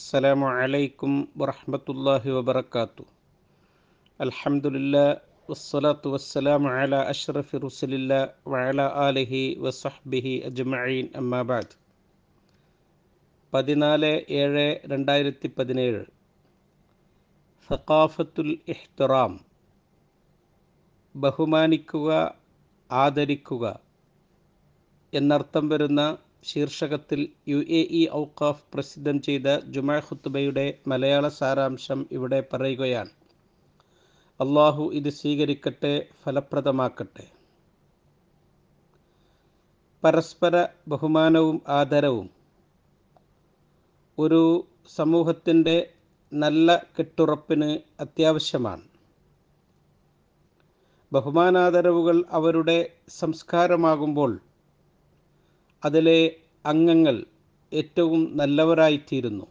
السلام عليكم ورحمة الله وبركاته الحمد لله والصلاة والسلام على أشرف رسل الله وعلى آله وصحبه أجمعين أما بعد പതിനാല് ഏഴ് രണ്ടായിരത്തി പതിനേഴ് സഖാഫത്തുൽ ഇഹ്തിറാം ബഹുമാനിക്കുക ആദരിക്കുക എന്നർത്ഥം വരുന്ന ശീർഷകത്തിൽ യു എ ഇ ഔക്കാഫ് പ്രസിദ്ധം ചെയ്ത ജുമാ ഖുത്തുബയുടെ മലയാള സാരാംശം ഇവിടെ പറയുകയാണ് അള്ളാഹു ഇത് സ്വീകരിക്കട്ടെ ഫലപ്രദമാക്കട്ടെ പരസ്പര ബഹുമാനവും ആദരവും ഒരു സമൂഹത്തിൻ്റെ നല്ല കെട്ടുറപ്പിന് അത്യാവശ്യമാണ് ബഹുമാനാദരവുകൾ അവരുടെ സംസ്കാരമാകുമ്പോൾ അതിലെ അംഗങ്ങൾ ഏറ്റവും നല്ലവരായിത്തീരുന്നു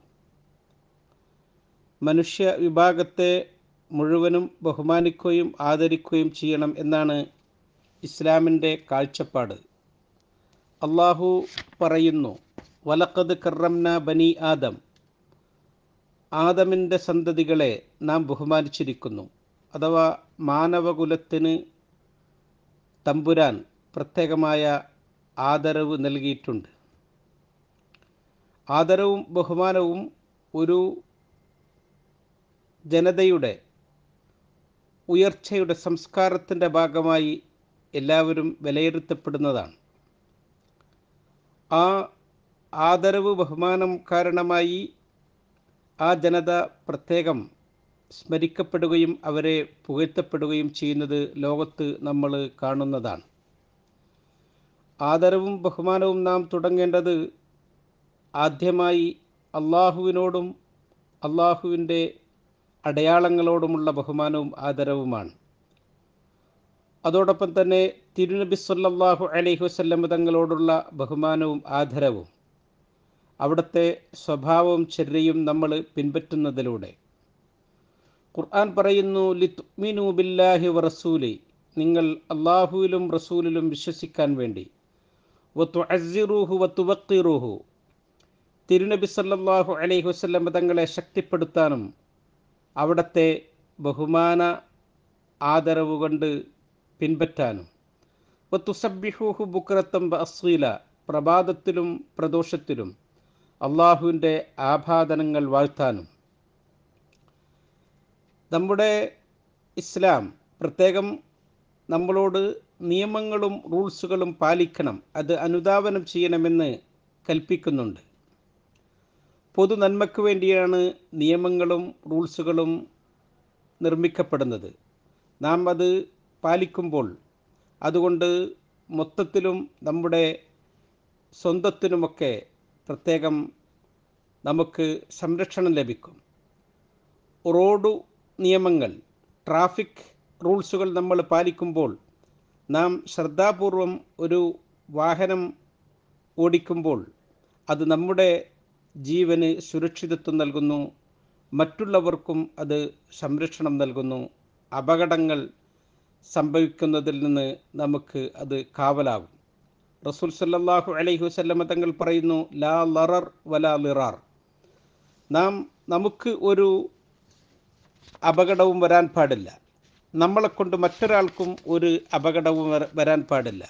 മനുഷ്യ വിഭാഗത്തെ മുഴുവനും ബഹുമാനിക്കുകയും ആദരിക്കുകയും ചെയ്യണം എന്നാണ് ഇസ്ലാമിൻ്റെ കാഴ്ചപ്പാട് അള്ളാഹു പറയുന്നു വലക്കത് കറംന ബനി ആദം ആദമിൻ്റെ സന്തതികളെ നാം ബഹുമാനിച്ചിരിക്കുന്നു അഥവാ മാനവകുലത്തിന് തമ്പുരാൻ പ്രത്യേകമായ ആദരവ് നൽകിയിട്ടുണ്ട് ആദരവും ബഹുമാനവും ഒരു ജനതയുടെ ഉയർച്ചയുടെ സംസ്കാരത്തിൻ്റെ ഭാഗമായി എല്ലാവരും വിലയിരുത്തപ്പെടുന്നതാണ് ആ ആദരവ് ബഹുമാനം കാരണമായി ആ ജനത പ്രത്യേകം സ്മരിക്കപ്പെടുകയും അവരെ പുകഴ്ത്തപ്പെടുകയും ചെയ്യുന്നത് ലോകത്ത് നമ്മൾ കാണുന്നതാണ് ആദരവും ബഹുമാനവും നാം തുടങ്ങേണ്ടത് ആദ്യമായി അള്ളാഹുവിനോടും അള്ളാഹുവിൻ്റെ അടയാളങ്ങളോടുമുള്ള ബഹുമാനവും ആദരവുമാണ് അതോടൊപ്പം തന്നെ തിരുനബി സല്ലാഹു അലൈഹി വസ്ല്ലം തങ്ങളോടുള്ള ബഹുമാനവും ആദരവും അവിടുത്തെ സ്വഭാവവും ചര്യയും നമ്മൾ പിൻപറ്റുന്നതിലൂടെ ഖുർആൻ പറയുന്നു ലിത്മിനു ബില്ലാഹി വറസൂലി നിങ്ങൾ അള്ളാഹുവിലും റസൂലിലും വിശ്വസിക്കാൻ വേണ്ടി തിരുനബി സല്ലാഹു അലൈഹി ഹുസല്ല തങ്ങളെ ശക്തിപ്പെടുത്താനും അവിടത്തെ ബഹുമാന ആദരവ് കൊണ്ട് പിൻപറ്റാനും വത്തുസബ്ബിഹൂഹു ബുക്രത്തം അസ്വീല പ്രഭാതത്തിലും പ്രദോഷത്തിലും അള്ളാഹുവിൻ്റെ ആഭാദനങ്ങൾ വാഴ്ത്താനും നമ്മുടെ ഇസ്ലാം പ്രത്യേകം നമ്മളോട് നിയമങ്ങളും റൂൾസുകളും പാലിക്കണം അത് അനുധാവനം ചെയ്യണമെന്ന് കൽപ്പിക്കുന്നുണ്ട് പൊതു നന്മയ്ക്ക് വേണ്ടിയാണ് നിയമങ്ങളും റൂൾസുകളും നിർമ്മിക്കപ്പെടുന്നത് നാം അത് പാലിക്കുമ്പോൾ അതുകൊണ്ട് മൊത്തത്തിലും നമ്മുടെ സ്വന്തത്തിനുമൊക്കെ പ്രത്യേകം നമുക്ക് സംരക്ഷണം ലഭിക്കും റോഡ് നിയമങ്ങൾ ട്രാഫിക് റൂൾസുകൾ നമ്മൾ പാലിക്കുമ്പോൾ നാം ശ്രദ്ധാപൂർവം ഒരു വാഹനം ഓടിക്കുമ്പോൾ അത് നമ്മുടെ ജീവന് സുരക്ഷിതത്വം നൽകുന്നു മറ്റുള്ളവർക്കും അത് സംരക്ഷണം നൽകുന്നു അപകടങ്ങൾ സംഭവിക്കുന്നതിൽ നിന്ന് നമുക്ക് അത് കാവലാകും റസൂൽ സല്ലാഹു അലൈഹി വസ്ല്ലമ തങ്ങൾ പറയുന്നു ലാ ലറർ വലാ ലിറാർ നാം നമുക്ക് ഒരു അപകടവും വരാൻ പാടില്ല നമ്മളെ കൊണ്ട് മറ്റൊരാൾക്കും ഒരു അപകടവും വരാൻ പാടില്ല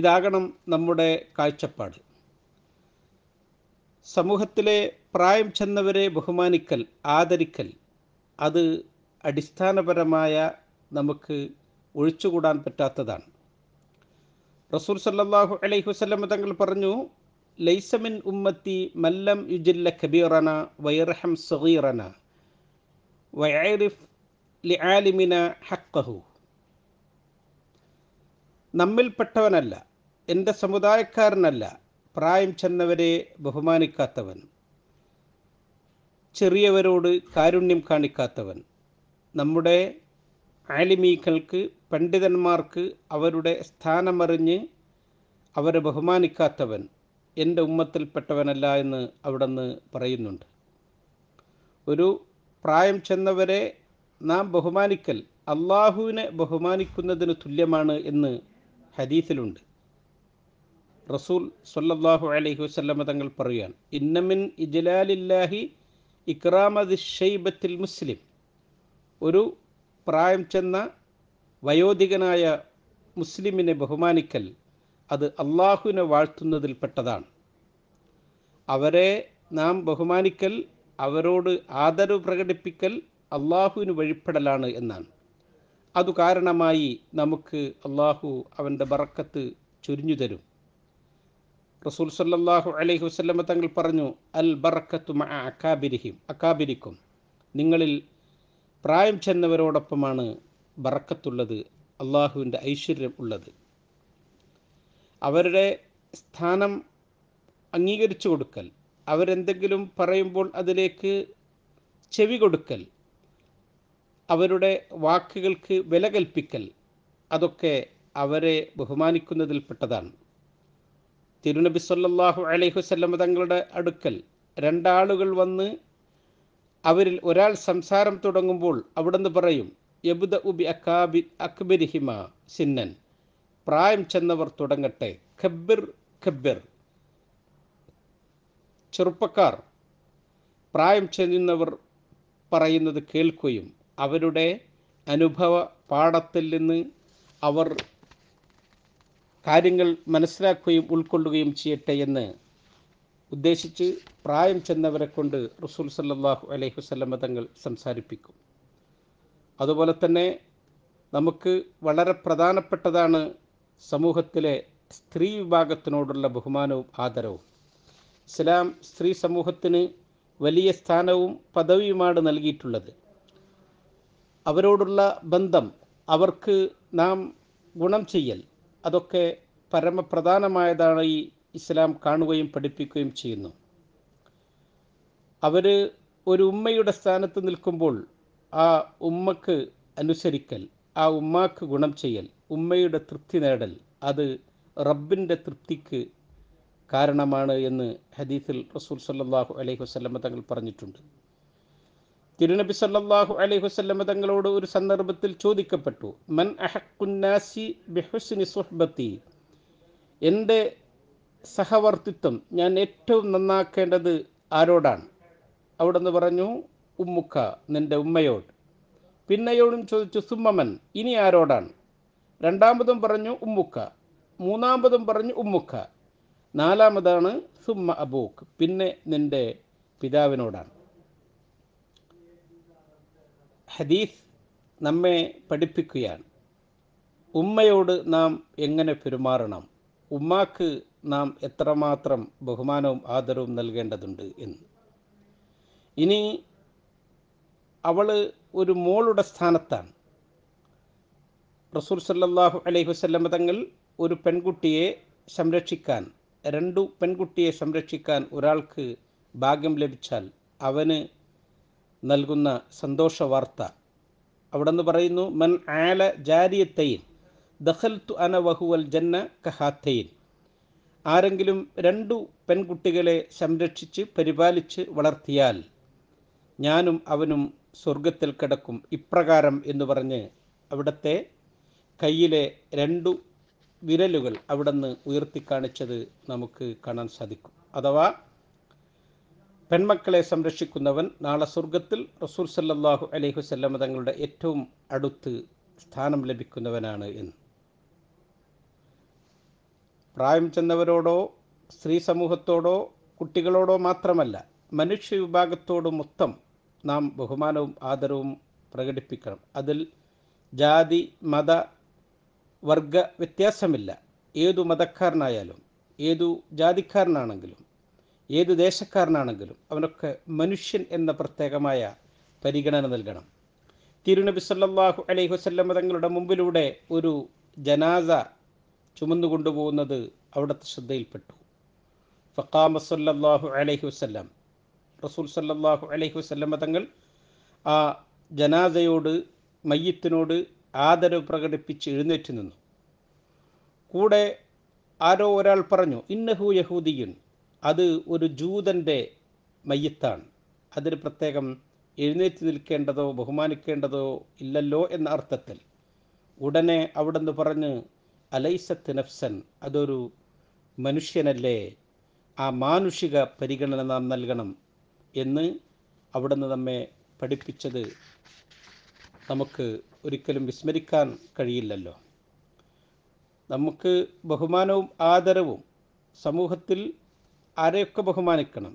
ഇതാകണം നമ്മുടെ കാഴ്ചപ്പാട് സമൂഹത്തിലെ പ്രായം ചെന്നവരെ ബഹുമാനിക്കൽ ആദരിക്കൽ അത് അടിസ്ഥാനപരമായ നമുക്ക് ഒഴിച്ചുകൂടാൻ പറ്റാത്തതാണ് റസൂൽ സല്ലാഹു അലൈഹി വസ്ലം തങ്ങൾ പറഞ്ഞു ലൈസമിൻ ഉമ്മത്തി മല്ലം യുജില്ല കബീറന വൈറഹം സഗീറന വയറിഫ് ലിആാലിമിന ഹക്കഹു നമ്മിൽപ്പെട്ടവനല്ല എൻ്റെ സമുദായക്കാരനല്ല പ്രായം ചെന്നവരെ ബഹുമാനിക്കാത്തവൻ ചെറിയവരോട് കാരുണ്യം കാണിക്കാത്തവൻ നമ്മുടെ ആലിമീകൾക്ക് പണ്ഡിതന്മാർക്ക് അവരുടെ സ്ഥാനമറിഞ്ഞ് അവരെ ബഹുമാനിക്കാത്തവൻ എൻ്റെ ഉമ്മത്തിൽപ്പെട്ടവനല്ല എന്ന് അവിടെ നിന്ന് പറയുന്നുണ്ട് ഒരു പ്രായം ചെന്നവരെ നാം ബഹുമാനിക്കൽ അള്ളാഹുവിനെ ബഹുമാനിക്കുന്നതിന് തുല്യമാണ് എന്ന് ഹദീസിലുണ്ട് റസൂൽ സൊല്ലാഹു അലൈഹി വസ്ലമ തങ്ങൾ പറയുകയാണ് ഇന്നമിൻ ഇജലാലില്ലാഹി ഇക്രാമദ് ഷെയ്ബത്തിൽ മുസ്ലിം ഒരു പ്രായം ചെന്ന വയോധികനായ മുസ്ലിമിനെ ബഹുമാനിക്കൽ അത് അള്ളാഹുവിനെ വാഴ്ത്തുന്നതിൽപ്പെട്ടതാണ് അവരെ നാം ബഹുമാനിക്കൽ അവരോട് ആദരവ് പ്രകടിപ്പിക്കൽ അള്ളാഹുവിന് വഴിപ്പെടലാണ് എന്നാണ് അതു കാരണമായി നമുക്ക് അള്ളാഹു അവൻ്റെ ബറക്കത്ത് ചൊരിഞ്ഞു തരും റസൂൽ സല്ലാഹു അലൈഹി വസ്ലമ തങ്ങൾ പറഞ്ഞു അൽ ബറക്കത്തു അക്കാബിരിഹിം അക്കാബിരിക്കും നിങ്ങളിൽ പ്രായം ചെന്നവരോടൊപ്പമാണ് ബറക്കത്തുള്ളത് അള്ളാഹുവിൻ്റെ ഐശ്വര്യം ഉള്ളത് അവരുടെ സ്ഥാനം അംഗീകരിച്ചു കൊടുക്കൽ അവരെന്തെങ്കിലും പറയുമ്പോൾ അതിലേക്ക് ചെവി കൊടുക്കൽ അവരുടെ വാക്കുകൾക്ക് വില കൽപ്പിക്കൽ അതൊക്കെ അവരെ ബഹുമാനിക്കുന്നതിൽപ്പെട്ടതാണ് തിരുനബി സല്ലാഹു അലൈഹുസല്ലം തങ്ങളുടെ അടുക്കൽ രണ്ടാളുകൾ വന്ന് അവരിൽ ഒരാൾ സംസാരം തുടങ്ങുമ്പോൾ അവിടുന്ന് പറയും യബുദ ഉബി അക്കാബി അക്ബിരിഹിമ സിന്നൻ പ്രായം ചെന്നവർ തുടങ്ങട്ടെ ഖബിർ ഖബിർ ചെറുപ്പക്കാർ പ്രായം ചെന്നവർ പറയുന്നത് കേൾക്കുകയും അവരുടെ അനുഭവ പാഠത്തിൽ നിന്ന് അവർ കാര്യങ്ങൾ മനസ്സിലാക്കുകയും ഉൾക്കൊള്ളുകയും ചെയ്യട്ടെ എന്ന് ഉദ്ദേശിച്ച് പ്രായം ചെന്നവരെ കൊണ്ട് റസൂൽ സല്ലാഹു അലൈഹി വസ്ലമ തങ്ങൾ സംസാരിപ്പിക്കും അതുപോലെ തന്നെ നമുക്ക് വളരെ പ്രധാനപ്പെട്ടതാണ് സമൂഹത്തിലെ സ്ത്രീ വിഭാഗത്തിനോടുള്ള ബഹുമാനവും ആദരവും ഇസ്ലാം സ്ത്രീ സമൂഹത്തിന് വലിയ സ്ഥാനവും പദവിയുമാണ് നൽകിയിട്ടുള്ളത് അവരോടുള്ള ബന്ധം അവർക്ക് നാം ഗുണം ചെയ്യൽ അതൊക്കെ പരമപ്രധാനമായതാണ് ഈ ഇസ്ലാം കാണുകയും പഠിപ്പിക്കുകയും ചെയ്യുന്നു അവർ ഒരു ഉമ്മയുടെ സ്ഥാനത്ത് നിൽക്കുമ്പോൾ ആ ഉമ്മക്ക് അനുസരിക്കൽ ആ ഉമ്മാക്ക് ഗുണം ചെയ്യൽ ഉമ്മയുടെ തൃപ്തി നേടൽ അത് റബ്ബിൻ്റെ തൃപ്തിക്ക് കാരണമാണ് എന്ന് ഹദീസിൽ റസൂൽ സല്ലാഹു അലൈഹി വസ്ലമ തങ്ങൾ പറഞ്ഞിട്ടുണ്ട് തിരുനബി സല്ലാഹു അലൈഹി വസ്ലമ തങ്ങളോട് ഒരു സന്ദർഭത്തിൽ ചോദിക്കപ്പെട്ടു മൻ അഹക്കുന്നാസി ബെഹുസിനി സുഹ്ബത്തി എൻ്റെ സഹവർത്തിത്വം ഞാൻ ഏറ്റവും നന്നാക്കേണ്ടത് ആരോടാണ് നിന്ന് പറഞ്ഞു ഉമ്മുക്ക നിൻ്റെ ഉമ്മയോട് പിന്നെയോടും ചോദിച്ചു സുമ്മമൻ ഇനി ആരോടാണ് രണ്ടാമതും പറഞ്ഞു ഉമ്മുക്ക മൂന്നാമതും പറഞ്ഞു ഉമ്മുക്ക നാലാമതാണ് സുമ്മ അബൂക്ക് പിന്നെ നിൻ്റെ പിതാവിനോടാണ് ഹദീഫ് നമ്മെ പഠിപ്പിക്കുകയാണ് ഉമ്മയോട് നാം എങ്ങനെ പെരുമാറണം ഉമ്മാക്ക് നാം എത്രമാത്രം ബഹുമാനവും ആദരവും നൽകേണ്ടതുണ്ട് എന്ന് ഇനി അവൾ ഒരു മോളുടെ സ്ഥാനത്താണ് റസൂൽ സല്ലാഹു അലൈഹി വസ്ലമ തങ്ങൾ ഒരു പെൺകുട്ടിയെ സംരക്ഷിക്കാൻ രണ്ടു പെൺകുട്ടിയെ സംരക്ഷിക്കാൻ ഒരാൾക്ക് ഭാഗ്യം ലഭിച്ചാൽ അവന് നൽകുന്ന സന്തോഷ വാർത്ത അവിടെ നിന്ന് പറയുന്നു മൻ ആല ജാരിയത്തൈൻ ദഹൽ തു അന വഹുവൽ ജന്ന കഹാത്തൈൻ ആരെങ്കിലും രണ്ടു പെൺകുട്ടികളെ സംരക്ഷിച്ച് പരിപാലിച്ച് വളർത്തിയാൽ ഞാനും അവനും സ്വർഗത്തിൽ കിടക്കും ഇപ്രകാരം എന്ന് പറഞ്ഞ് അവിടുത്തെ കയ്യിലെ രണ്ടു വിരലുകൾ അവിടെ നിന്ന് ഉയർത്തിക്കാണിച്ചത് നമുക്ക് കാണാൻ സാധിക്കും അഥവാ പെൺമക്കളെ സംരക്ഷിക്കുന്നവൻ നാളെ സ്വർഗത്തിൽ റസൂൽ സല്ലാഹു സല്ലമ തങ്ങളുടെ ഏറ്റവും അടുത്ത് സ്ഥാനം ലഭിക്കുന്നവനാണ് എന്ന് പ്രായം ചെന്നവരോടോ സ്ത്രീ സമൂഹത്തോടോ കുട്ടികളോടോ മാത്രമല്ല മനുഷ്യ വിഭാഗത്തോടും മൊത്തം നാം ബഹുമാനവും ആദരവും പ്രകടിപ്പിക്കണം അതിൽ ജാതി മത വർഗ വ്യത്യാസമില്ല ഏതു മതക്കാരനായാലും ഏതു ജാതിക്കാരനാണെങ്കിലും ഏത് ദേശക്കാരനാണെങ്കിലും അവനൊക്കെ മനുഷ്യൻ എന്ന പ്രത്യേകമായ പരിഗണന നൽകണം തിരുനബി സല്ലാഹു അലൈഹി വസ്ല്ലം തങ്ങളുടെ മുമ്പിലൂടെ ഒരു ജനാസ ചുമന്നു കൊണ്ടുപോകുന്നത് അവിടുത്തെ ശ്രദ്ധയിൽപ്പെട്ടു ഫക്കാമ സല്ലാഹു അലൈഹി വസ്ല്ലാം റസൂൽ സല്ലാഹു അലൈഹി വസ്ല്ലം തങ്ങൾ ആ ജനാസയോട് മയ്യത്തിനോട് ആദരവ് പ്രകടിപ്പിച്ച് എഴുന്നേറ്റ് നിന്നു കൂടെ ആരോ ഒരാൾ പറഞ്ഞു ഇന്നഹു യഹൂദിയൻ അത് ഒരു ജൂതൻ്റെ മയ്യത്താണ് അതിന് പ്രത്യേകം എഴുന്നേറ്റ് നിൽക്കേണ്ടതോ ബഹുമാനിക്കേണ്ടതോ ഇല്ലല്ലോ എന്ന അർത്ഥത്തിൽ ഉടനെ നിന്ന് പറഞ്ഞ് അലൈസത്ത് നഫ്സൻ അതൊരു മനുഷ്യനല്ലേ ആ മാനുഷിക പരിഗണന നാം നൽകണം എന്ന് നിന്ന് നമ്മെ പഠിപ്പിച്ചത് നമുക്ക് ഒരിക്കലും വിസ്മരിക്കാൻ കഴിയില്ലല്ലോ നമുക്ക് ബഹുമാനവും ആദരവും സമൂഹത്തിൽ ആരെയൊക്കെ ബഹുമാനിക്കണം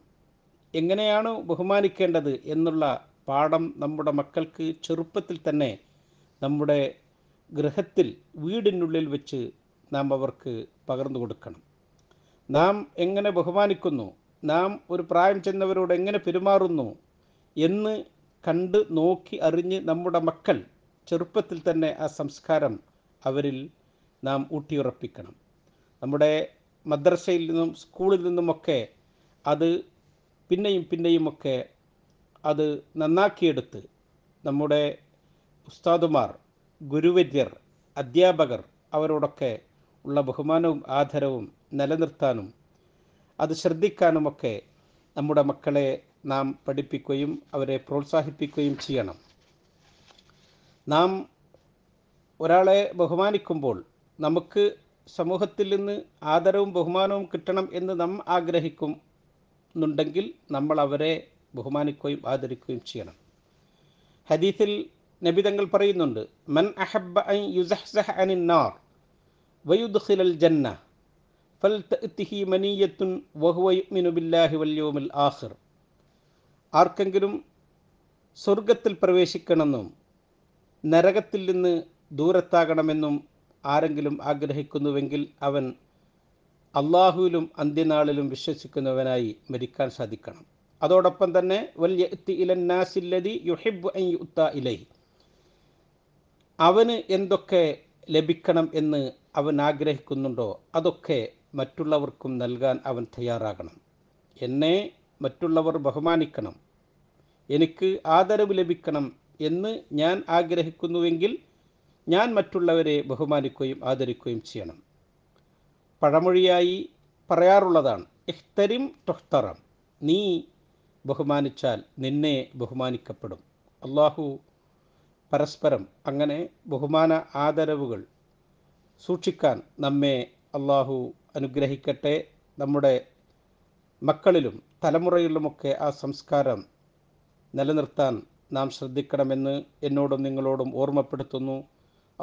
എങ്ങനെയാണ് ബഹുമാനിക്കേണ്ടത് എന്നുള്ള പാഠം നമ്മുടെ മക്കൾക്ക് ചെറുപ്പത്തിൽ തന്നെ നമ്മുടെ ഗൃഹത്തിൽ വീടിനുള്ളിൽ വെച്ച് നാം അവർക്ക് പകർന്നു കൊടുക്കണം നാം എങ്ങനെ ബഹുമാനിക്കുന്നു നാം ഒരു പ്രായം ചെന്നവരോട് എങ്ങനെ പെരുമാറുന്നു എന്ന് കണ്ട് നോക്കി അറിഞ്ഞ് നമ്മുടെ മക്കൾ ചെറുപ്പത്തിൽ തന്നെ ആ സംസ്കാരം അവരിൽ നാം ഊട്ടിയുറപ്പിക്കണം നമ്മുടെ മദ്രസയിൽ നിന്നും സ്കൂളിൽ നിന്നുമൊക്കെ അത് പിന്നെയും പിന്നെയുമൊക്കെ അത് നന്നാക്കിയെടുത്ത് നമ്മുടെ ഉസ്താദുമാർ ഗുരുവര്യർ അധ്യാപകർ അവരോടൊക്കെ ഉള്ള ബഹുമാനവും ആദരവും നിലനിർത്താനും അത് ശ്രദ്ധിക്കാനുമൊക്കെ നമ്മുടെ മക്കളെ നാം പഠിപ്പിക്കുകയും അവരെ പ്രോത്സാഹിപ്പിക്കുകയും ചെയ്യണം നാം ഒരാളെ ബഹുമാനിക്കുമ്പോൾ നമുക്ക് സമൂഹത്തിൽ നിന്ന് ആദരവും ബഹുമാനവും കിട്ടണം എന്ന് നാം ആഗ്രഹിക്കും എന്നുണ്ടെങ്കിൽ നമ്മൾ അവരെ ബഹുമാനിക്കുകയും ആദരിക്കുകയും ചെയ്യണം ഹദീസിൽ നബി തങ്ങൾ പറയുന്നുണ്ട് മൻ അഹബ്ബ അൻ യുസഹ്സഹ അനിൻ നാർ വയുദ്ഖിലൽ ജന്ന ഫൽതഅ്തിഹി മനിയത്തുൻ വഹുവ യുഅ്മിനു ബില്ലാഹി വൽ യൗമിൽ ആഖിർ ആർക്കെങ്കിലും സ്വർഗത്തിൽ പ്രവേശിക്കണമെന്നും നരകത്തിൽ നിന്ന് ദൂരത്താകണമെന്നും ആരെങ്കിലും ആഗ്രഹിക്കുന്നുവെങ്കിൽ അവൻ അള്ളാഹുവിലും അന്ത്യനാളിലും വിശ്വസിക്കുന്നവനായി മരിക്കാൻ സാധിക്കണം അതോടൊപ്പം തന്നെ വല്യത്തി ഇലന്നാസില്ലതി യുഹിബ് ഉത്ത ഇലൈഹി അവന് എന്തൊക്കെ ലഭിക്കണം എന്ന് അവൻ ആഗ്രഹിക്കുന്നുണ്ടോ അതൊക്കെ മറ്റുള്ളവർക്കും നൽകാൻ അവൻ തയ്യാറാകണം എന്നെ മറ്റുള്ളവർ ബഹുമാനിക്കണം എനിക്ക് ആദരവ് ലഭിക്കണം എന്ന് ഞാൻ ആഗ്രഹിക്കുന്നുവെങ്കിൽ ഞാൻ മറ്റുള്ളവരെ ബഹുമാനിക്കുകയും ആദരിക്കുകയും ചെയ്യണം പഴമൊഴിയായി പറയാറുള്ളതാണ് ഇഹ്തരിം തൊഹ്തറം നീ ബഹുമാനിച്ചാൽ നിന്നെ ബഹുമാനിക്കപ്പെടും അള്ളാഹു പരസ്പരം അങ്ങനെ ബഹുമാന ആദരവുകൾ സൂക്ഷിക്കാൻ നമ്മെ അള്ളാഹു അനുഗ്രഹിക്കട്ടെ നമ്മുടെ മക്കളിലും തലമുറയിലുമൊക്കെ ആ സംസ്കാരം നിലനിർത്താൻ നാം ശ്രദ്ധിക്കണമെന്ന് എന്നോടും നിങ്ങളോടും ഓർമ്മപ്പെടുത്തുന്നു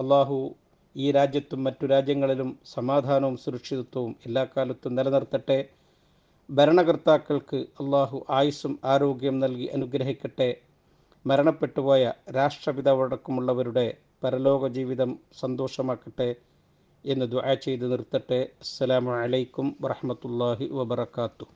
അള്ളാഹു ഈ രാജ്യത്തും മറ്റു രാജ്യങ്ങളിലും സമാധാനവും സുരക്ഷിതത്വവും എല്ലാ കാലത്തും നിലനിർത്തട്ടെ ഭരണകർത്താക്കൾക്ക് അള്ളാഹു ആയുസ്സും ആരോഗ്യം നൽകി അനുഗ്രഹിക്കട്ടെ മരണപ്പെട്ടുപോയ രാഷ്ട്രപിതാവടക്കമുള്ളവരുടെ പരലോക ജീവിതം സന്തോഷമാക്കട്ടെ എന്ന് ദുആ ചെയ്ത് നിർത്തട്ടെ അസ്സലാമു അലൈക്കും വറഹമത്തല്ലാഹി വബർക്കാത്തു